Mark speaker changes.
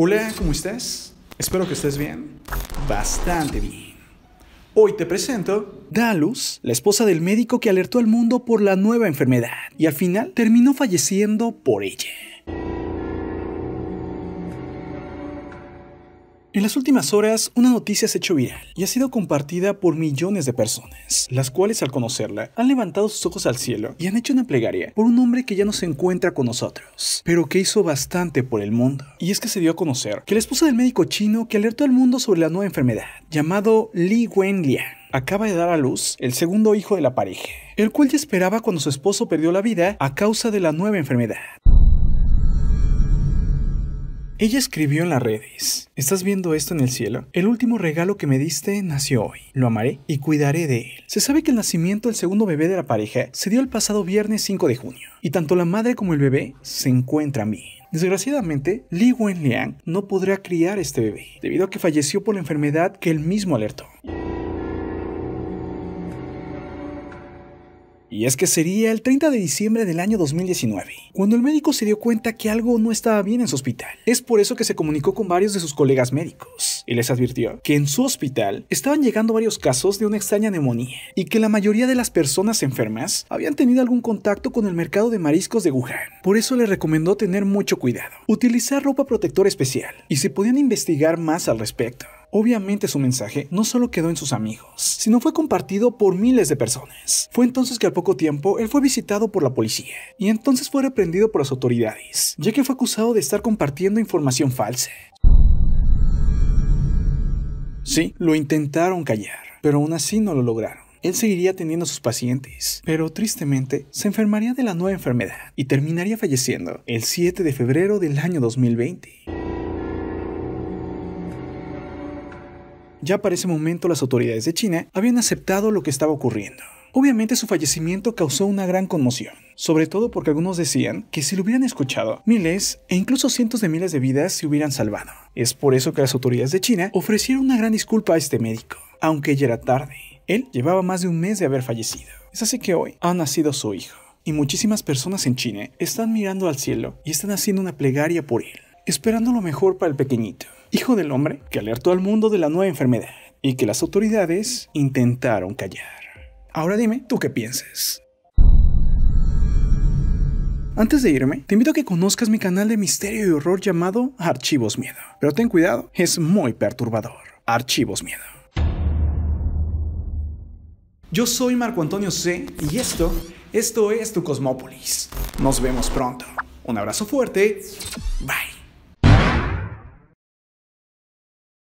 Speaker 1: Hola, ¿cómo estás? Espero que estés bien. Bastante bien. Hoy te presento Dalus, la esposa del médico que alertó al mundo por la nueva enfermedad y al final terminó falleciendo por ella. En las últimas horas, una noticia se ha hecho viral y ha sido compartida por millones de personas, las cuales al conocerla han levantado sus ojos al cielo y han hecho una plegaria por un hombre que ya no se encuentra con nosotros, pero que hizo bastante por el mundo. Y es que se dio a conocer que la esposa del médico chino que alertó al mundo sobre la nueva enfermedad, llamado Li Wenliang, acaba de dar a luz el segundo hijo de la pareja, el cual ya esperaba cuando su esposo perdió la vida a causa de la nueva enfermedad. Ella escribió en las redes, ¿estás viendo esto en el cielo? El último regalo que me diste nació hoy. Lo amaré y cuidaré de él. Se sabe que el nacimiento del segundo bebé de la pareja se dio el pasado viernes 5 de junio, y tanto la madre como el bebé se encuentran bien. Desgraciadamente, Li Wenliang no podrá criar este bebé, debido a que falleció por la enfermedad que él mismo alertó. Y es que sería el 30 de diciembre del año 2019, cuando el médico se dio cuenta que algo no estaba bien en su hospital. Es por eso que se comunicó con varios de sus colegas médicos y les advirtió que en su hospital estaban llegando varios casos de una extraña neumonía y que la mayoría de las personas enfermas habían tenido algún contacto con el mercado de mariscos de Wuhan. Por eso le recomendó tener mucho cuidado, utilizar ropa protectora especial y se podían investigar más al respecto. Obviamente su mensaje no solo quedó en sus amigos, sino fue compartido por miles de personas. Fue entonces que al poco tiempo él fue visitado por la policía y entonces fue reprendido por las autoridades, ya que fue acusado de estar compartiendo información falsa. Sí, lo intentaron callar, pero aún así no lo lograron. Él seguiría atendiendo a sus pacientes, pero tristemente se enfermaría de la nueva enfermedad y terminaría falleciendo el 7 de febrero del año 2020. Ya para ese momento las autoridades de China habían aceptado lo que estaba ocurriendo. Obviamente su fallecimiento causó una gran conmoción, sobre todo porque algunos decían que si lo hubieran escuchado, miles e incluso cientos de miles de vidas se hubieran salvado. Es por eso que las autoridades de China ofrecieron una gran disculpa a este médico, aunque ya era tarde. Él llevaba más de un mes de haber fallecido. Es así que hoy ha nacido su hijo, y muchísimas personas en China están mirando al cielo y están haciendo una plegaria por él esperando lo mejor para el pequeñito, hijo del hombre que alertó al mundo de la nueva enfermedad y que las autoridades intentaron callar. Ahora dime, ¿tú qué piensas? Antes de irme, te invito a que conozcas mi canal de misterio y horror llamado Archivos Miedo. Pero ten cuidado, es muy perturbador. Archivos Miedo. Yo soy Marco Antonio C y esto, esto es tu Cosmópolis. Nos vemos pronto. Un abrazo fuerte. Bye.